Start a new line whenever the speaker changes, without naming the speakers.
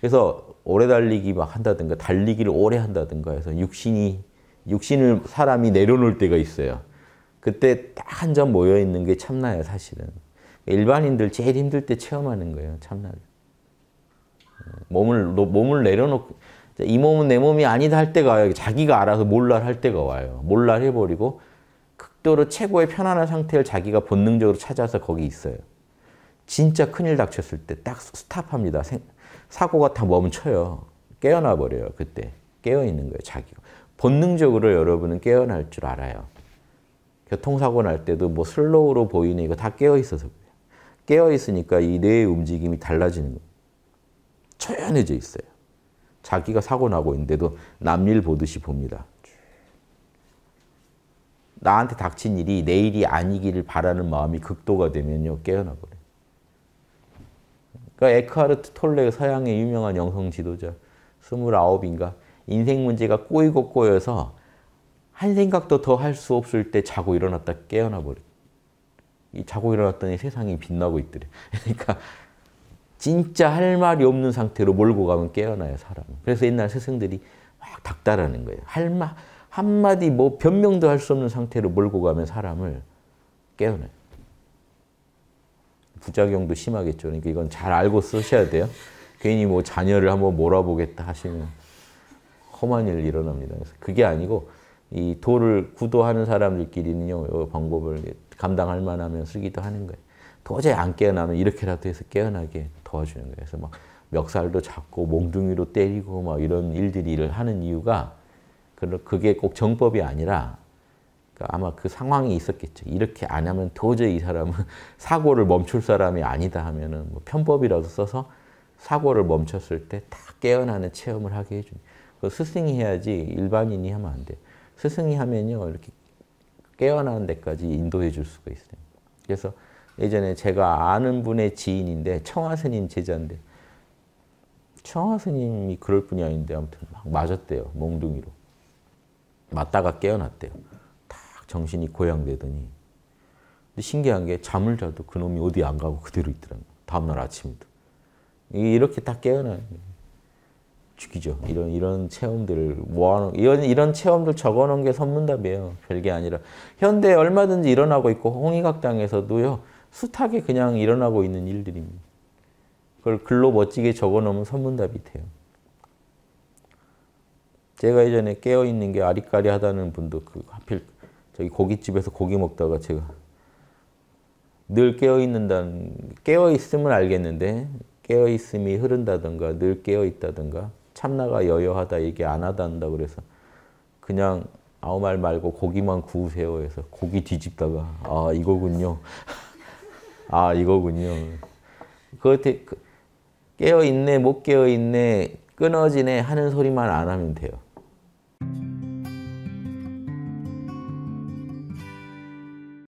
그래서 오래 달리기 막 한다든가 달리기를 오래 한다든가 해서 육신이 육신을 사람이 내려놓을 때가 있어요. 그때 딱 한 점 모여 있는 게 참나예요, 사실은. 일반인들 제일 힘들 때 체험하는 거예요, 참나를. 어, 몸을 몸을 내려놓고 이 몸은 내 몸이 아니다 할 때가 와요. 자기가 알아서 몰랄 할 때가 와요. 몰랄 해버리고 극도로 최고의 편안한 상태를 자기가 본능적으로 찾아서 거기 있어요. 진짜 큰일 닥쳤을 때 딱 스탑합니다. 생, 사고가 다 멈춰요. 깨어나 버려요. 그때 깨어 있는 거예요. 자기가 본능적으로 여러분은 깨어날 줄 알아요. 교통사고 날 때도 뭐 슬로우로 보이는 이거 다 깨어 있어서 그래요. 깨어 있으니까 이 뇌의 움직임이 달라지는 거예요. 초연해져 있어요. 자기가 사고 나고 있는데도 남일 보듯이 봅니다. 나한테 닥친 일이 내 일이 아니기를 바라는 마음이 극도가 되면요 깨어나 버려요. 그러니까 에크하르트 톨레 서양의 유명한 영성 지도자 29인가 인생 문제가 꼬이고 꼬여서 한 생각도 더 할 수 없을 때 자고 일어났다 깨어나 버려. 이 자고 일어났더니 세상이 빛나고 있더래. 그러니까 진짜 할 말이 없는 상태로 몰고 가면 깨어나요, 사람. 그래서 옛날 스승들이 막 닥달하는 거예요. 할말 한마디 뭐 변명도 할 수 없는 상태로 몰고 가면 사람을 깨어나요. 부작용도 심하겠죠. 그러니까 이건 잘 알고 쓰셔야 돼요. 괜히 뭐 자녀를 한번 몰아보겠다 하시면 험한 일 일어납니다. 그래서 그게 아니고 이 도를 구도하는 사람들끼리는요, 이 방법을 감당할 만하면 쓰기도 하는 거예요. 도저히 안 깨어나면 이렇게라도 해서 깨어나게 도와주는 거예요. 그래서 막 멱살도 잡고 몽둥이로 때리고 막 이런 일들을 하는 이유가 그게 꼭 정법이 아니라 그러니까 아마 그 상황이 있었겠죠. 이렇게 안 하면 도저히 이 사람은 사고를 멈출 사람이 아니다 하면은 뭐 편법이라도 써서 사고를 멈췄을 때 딱 깨어나는 체험을 하게 해줍니다. 그 스승이 해야지 일반인이 하면 안 돼. 스승이 하면요 이렇게 깨어나는 데까지 인도해 줄 수가 있어요. 그래서 예전에 제가 아는 분의 지인인데 청하스님 제자인데 청하스님이 그럴 분이 아닌데 아무튼 막 맞았대요 몽둥이로 맞다가 깨어났대요. 정신이 고양되더니 신기한 게 잠을 자도 그놈이 어디 안 가고 그대로 있더라고 다음날 아침에도. 이렇게 다 깨어나요. 죽이죠. 이런 이런 체험들을 모아놓은 이런 이런 체험들 적어놓은 게 선문답이에요. 별 게 아니라 현대 얼마든지 일어나고 있고 홍익학당에서도요 숱하게 그냥 일어나고 있는 일들입니다. 그걸 글로 멋지게 적어놓으면 선문답이 돼요. 제가 예전에 깨어 있는 게 아리까리하다는 분도 그 하필 저기 고깃집에서 고기 먹다가 제가 늘 깨어 있는다는 깨어 있음을 알겠는데 깨어 있음이 흐른다든가 늘 깨어 있다든가 참나가 여여하다 얘기 안 하다한다 그래서 그냥 아무 말 말고 고기만 구우세요 해서 고기 뒤집다가 아 이거군요 아 이거군요 그것에 그, 깨어 있네 못 깨어 있네 끊어지네 하는 소리만 안 하면 돼요.